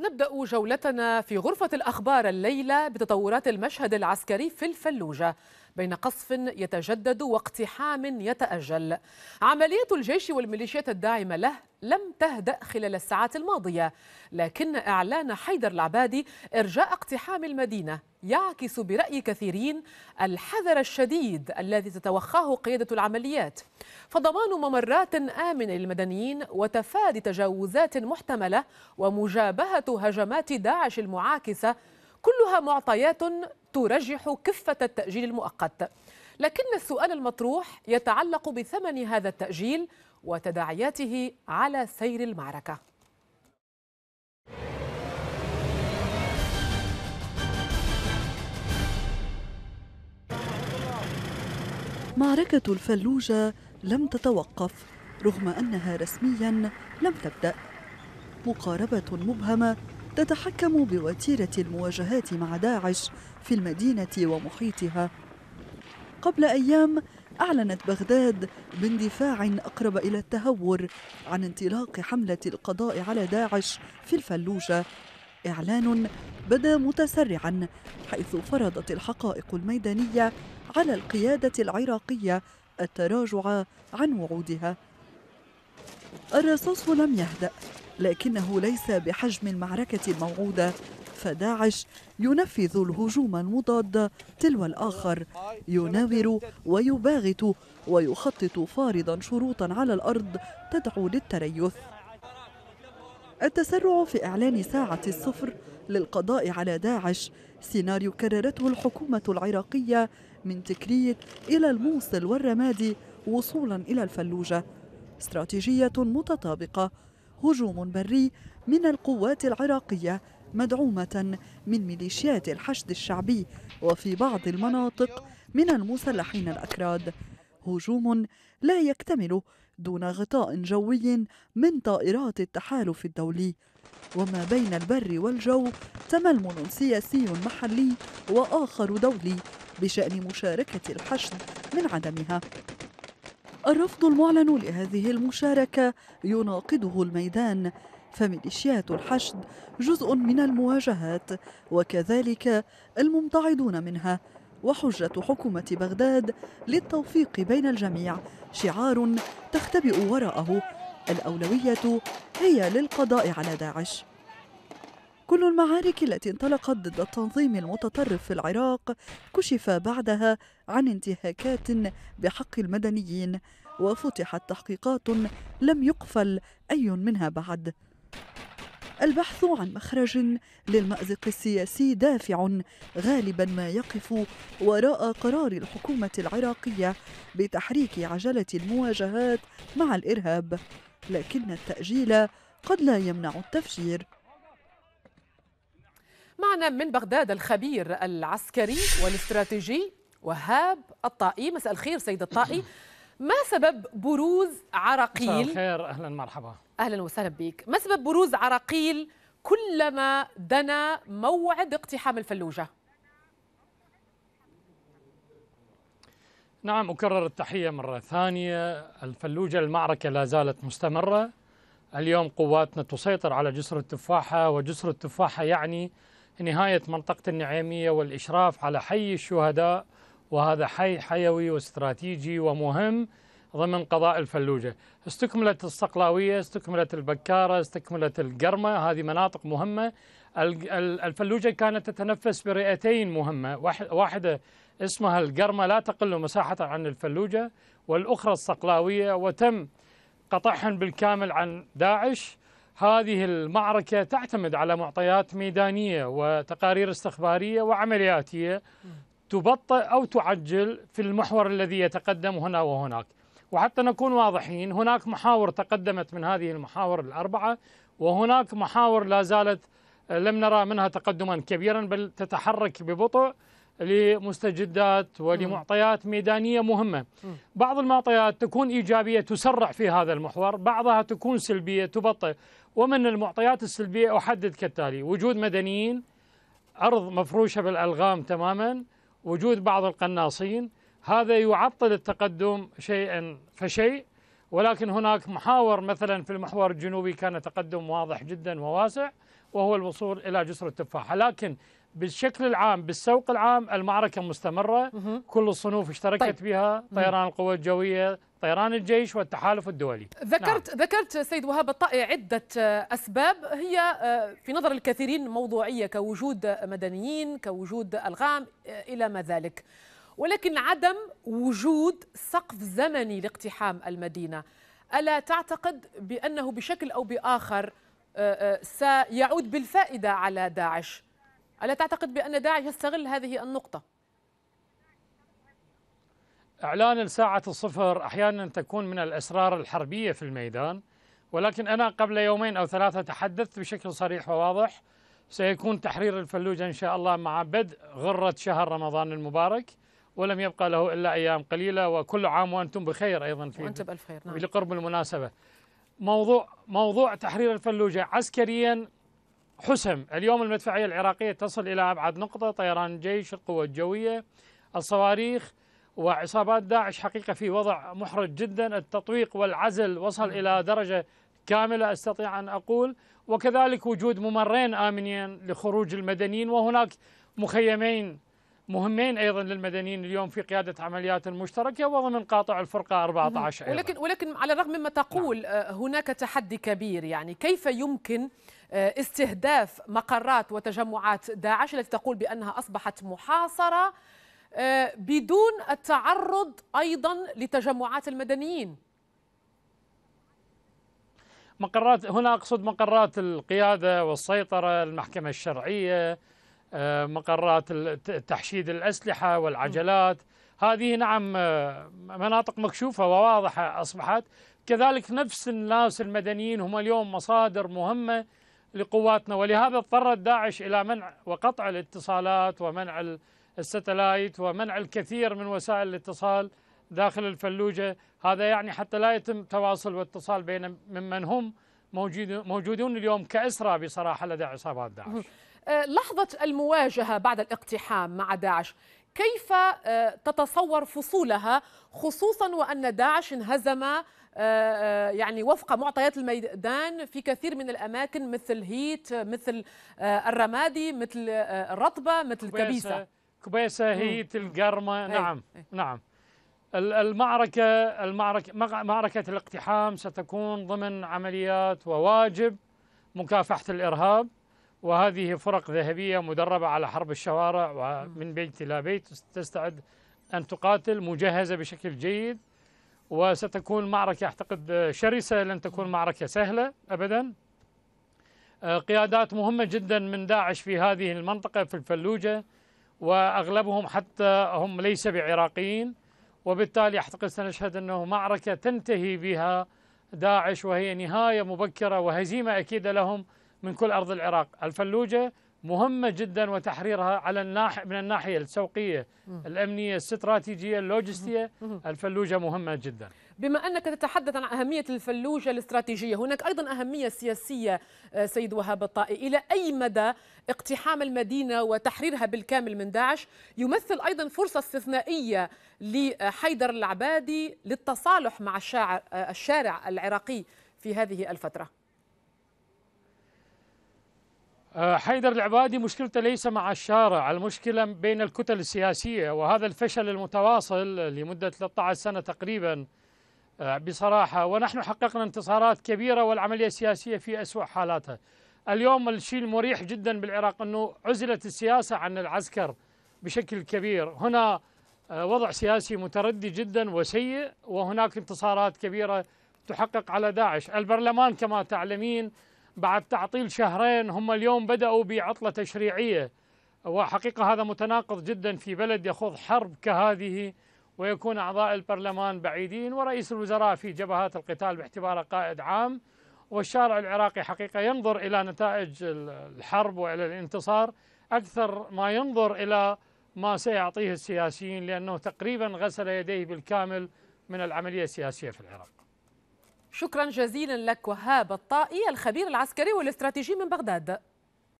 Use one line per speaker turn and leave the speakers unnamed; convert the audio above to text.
نبدأ جولتنا في غرفة الأخبار الليلة بتطورات المشهد العسكري في الفلوجة بين قصف يتجدد واقتحام يتأجل عملية الجيش والميليشيات الداعمة له لم تهدأ خلال الساعات الماضية لكن إعلان حيدر العبادي إرجاء اقتحام المدينة يعكس برأي كثيرين الحذر الشديد الذي تتوخاه قيادة العمليات فضمان ممرات آمنة للمدنيين وتفادي تجاوزات محتملة ومجابهة هجمات داعش المعاكسة كلها معطيات ترجح كفة التأجيل المؤقت لكن السؤال المطروح يتعلق بثمن هذا التأجيل وتداعياته على سير المعركة
معركة الفلوجة لم تتوقف رغم أنها رسميا لم تبدأ مقاربة مبهمة تتحكم بوتيرة المواجهات مع داعش في المدينة ومحيطها قبل أيام أعلنت بغداد باندفاع أقرب إلى التهور عن انطلاق حملة القضاء على داعش في الفلوجة إعلان بدا متسرعا حيث فرضت الحقائق الميدانية على القيادة العراقية التراجع عن وعودها الرصاص لم يهدأ لكنه ليس بحجم المعركة الموعودة فداعش ينفذ الهجوم المضاد تلو الآخر يناور ويباغت ويخطط فارضا شروطا على الأرض تدعو للتريث التسرع في إعلان ساعة الصفر للقضاء على داعش سيناريو كررته الحكومة العراقية من تكريت إلى الموصل والرمادي وصولا إلى الفلوجة استراتيجية متطابقة هجوم بري من القوات العراقية مدعومة من ميليشيات الحشد الشعبي وفي بعض المناطق من المسلحين الأكراد هجوم لا يكتمل دون غطاء جوي من طائرات التحالف الدولي وما بين البر والجو تململ سياسي محلي واخر دولي بشان مشاركه الحشد من عدمها الرفض المعلن لهذه المشاركة يناقضه الميدان فميليشيات الحشد جزء من المواجهات وكذلك الممتعضون منها وحجة حكومة بغداد للتوفيق بين الجميع شعار تختبئ وراءه الأولوية هي للقضاء على داعش كل المعارك التي انطلقت ضد التنظيم المتطرف في العراق كشف بعدها عن انتهاكات بحق المدنيين وفتحت تحقيقات لم يقفل أي منها بعد البحث عن مخرج للمأزق السياسي دافع غالبا ما يقف وراء قرار الحكومة العراقية بتحريك عجلة المواجهات مع الإرهاب لكن التأجيل قد لا يمنع التفجير
معنا من بغداد الخبير العسكري والاستراتيجي وهاب الطائي مساء الخير سيد الطائي ما سبب بروز عراقيل مساء الخير
اهلا مرحبا
اهلا وسهلا بك ما سبب بروز عراقيل كلما دنا موعد اقتحام الفلوجه
نعم أكرر التحية مرة ثانية الفلوجة المعركة لا زالت مستمرة اليوم قواتنا تسيطر على جسر التفاحة وجسر التفاحة يعني نهاية منطقة النعيمية والإشراف على حي الشهداء وهذا حي حيوي واستراتيجي ومهم ضمن قضاء الفلوجة استكملت الصقلاوية استكملت البكارة استكملت القرمة هذه مناطق مهمة الفلوجة كانت تتنفس برئتين مهمة واحدة اسمها القرمة لا تقل مساحة عن الفلوجة والأخرى الصقلاوية وتم قطعهم بالكامل عن داعش هذه المعركة تعتمد على معطيات ميدانية وتقارير استخبارية وعملياتية تبطئ أو تعجل في المحور الذي يتقدم هنا وهناك وحتى نكون واضحين هناك محاور تقدمت من هذه المحاور الأربعة وهناك محاور لا زالت لم نرى منها تقدما كبيرا بل تتحرك ببطء لمستجدات ولمعطيات ميدانية مهمة بعض المعطيات تكون إيجابية تسرع في هذا المحور بعضها تكون سلبية تبطئ ومن المعطيات السلبية أحدد كالتالي وجود مدنيين أرض مفروشة بالألغام تماما وجود بعض القناصين هذا يعطل التقدم شيئا فشيء ولكن هناك محاور مثلا في المحور الجنوبي كان تقدم واضح جدا وواسع وهو الوصول إلى جسر التفاحة لكن بالشكل العام بالسوق العام المعركة مستمرة كل الصنوف اشتركت طيب. بها طيران القوات الجوية طيران الجيش والتحالف الدولي
ذكرت نعم. ذكرت سيد وهاب الطائي عدة أسباب هي آه، في نظر الكثيرين موضوعية كوجود مدنيين كوجود ألغام آه، إلى ما ذلك ولكن عدم وجود سقف زمني لاقتحام المدينة ألا تعتقد بأنه بشكل أو بآخر آه، سيعود بالفائدة على داعش ألا تعتقد بأن داعش يستغل هذه النقطة؟
إعلان الساعة الصفر أحيانا تكون من الأسرار الحربية في الميدان ولكن أنا قبل يومين أو ثلاثة تحدثت بشكل صريح وواضح سيكون تحرير الفلوجة إن شاء الله مع بدء غرة شهر رمضان المبارك ولم يبقى له إلا أيام قليلة وكل عام وأنتم بخير أيضا في وأنت بألف خير نعم. لقرب المناسبة موضوع موضوع تحرير الفلوجة عسكريا حسم اليوم المدفعية العراقية تصل إلى أبعد نقطة طيران جيش القوة الجوية الصواريخ وعصابات داعش حقيقة في وضع محرج جدا التطويق والعزل وصل إلى درجة كاملة أستطيع أن أقول وكذلك وجود ممرين آمنين لخروج المدنيين وهناك مخيمين مهمين ايضا للمدنيين اليوم في قياده عمليات مشتركه وضمن قاطع الفرقه 14 أيضاً. ولكن
ولكن على الرغم مما تقول نعم. آه، هناك تحدي كبير يعني كيف يمكن آه، استهداف مقرات وتجمعات داعش التي تقول بأنها أصبحت محاصرة آه، بدون التعرض أيضا لتجمعات المدنيين
مقرات هنا أقصد مقرات القيادة والسيطرة المحكمة الشرعية آه، مقرات تحشيد الأسلحة والعجلات هذه نعم مناطق مكشوفة وواضحة أصبحت كذلك نفس الناس المدنيين هم اليوم مصادر مهمة لقواتنا ولهذا اضطرت داعش إلى منع وقطع الاتصالات ومنع الستلايت ومنع الكثير من وسائل الاتصال داخل الفلوجة هذا يعني حتى لا يتم تواصل واتصال بين ممن هم موجودون اليوم كأسرى بصراحة لدى عصابات داعش
أه، لحظة المواجهة بعد الاقتحام مع داعش كيف آه، تتصور فصولها خصوصا وأن داعش انهزم آه، آه، يعني وفق معطيات الميدان في كثير من الأماكن مثل هيت مثل الرمادي مثل الرطبة مثل كبيسة
كبيسة هيت القرمة إيه، نعم إيه. نعم المعركة المعركة معركة الاقتحام ستكون ضمن عمليات وواجب مكافحة الإرهاب وهذه فرق ذهبية مدربة على حرب الشوارع ومن بيت إلى بيت تستعد أن تقاتل مجهزة بشكل جيد وستكون معركة أعتقد شرسة لن تكون معركة سهلة أبدا آه، قيادات مهمة جدا من داعش في هذه المنطقة في الفلوجة وأغلبهم حتى هم ليس بعراقيين وبالتالي أعتقد سنشهد أنه معركة تنتهي بها داعش وهي نهاية مبكرة وهزيمة أكيدة لهم من كل أرض العراق الفلوجة مهمة جدا وتحريرها على الناح من الناحية السوقية الأمنية الاستراتيجية اللوجستية الفلوجة مهمة جدا
بما أنك تتحدث عن أهمية الفلوجة الاستراتيجية هناك أيضا أهمية سياسية آه، سيد وهاب الطائي إلى أي مدى اقتحام المدينة وتحريرها بالكامل من داعش يمثل أيضا فرصة استثنائية لحيدر العبادي للتصالح مع الشاعر آه، الشارع العراقي في هذه الفترة
آه، حيدر العبادي مشكلته ليس مع الشارع المشكلة بين الكتل السياسية وهذا الفشل المتواصل لمدة 13 سنة تقريبا آه، بصراحة ونحن حققنا انتصارات كبيرة والعملية السياسية في أسوأ حالاتها اليوم الشيء المريح جدا بالعراق أنه عزلت السياسة عن العسكر بشكل كبير هنا آه، وضع سياسي متردي جدا وسيء وهناك انتصارات كبيرة تحقق على داعش البرلمان كما تعلمين بعد تعطيل شهرين هم اليوم بدأوا بعطلة تشريعية وحقيقة هذا متناقض جدا في بلد يخوض حرب كهذه ويكون أعضاء البرلمان بعيدين ورئيس الوزراء في جبهات القتال باعتباره قائد عام والشارع العراقي حقيقة ينظر إلى نتائج الحرب وإلى الانتصار أكثر ما ينظر إلى ما سيعطيه السياسيين لأنه تقريبا غسل يديه بالكامل من العملية السياسية في العراق
شكرا جزيلا لك وهاب الطائي الخبير العسكري والاستراتيجي من بغداد